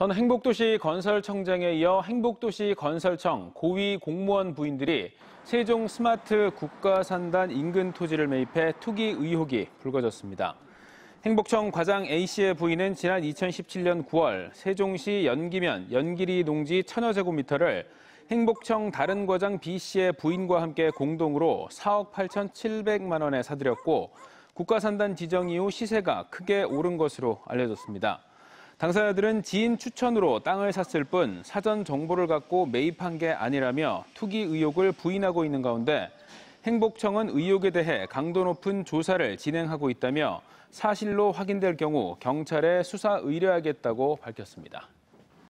전 행복도시 건설청장에 이어 행복도시 건설청 고위 공무원 부인들이 세종 스마트 국가산단 인근 토지를 매입해 투기 의혹이 불거졌습니다. 행복청 과장 A씨의 부인은 지난 2017년 9월 세종시 연기면 연길이 농지 천여 제곱미터를 행복청 다른 과장 B씨의 부인과 함께 공동으로 4억 8,700만 원에 사들였고 국가산단 지정 이후 시세가 크게 오른 것으로 알려졌습니다. 당사자들은 지인 추천으로 땅을 샀을 뿐 사전 정보를 갖고 매입한 게 아니라며 투기 의혹을 부인하고 있는 가운데 행복청은 의혹에 대해 강도 높은 조사를 진행하고 있다며 사실로 확인될 경우 경찰에 수사 의뢰하겠다고 밝혔습니다.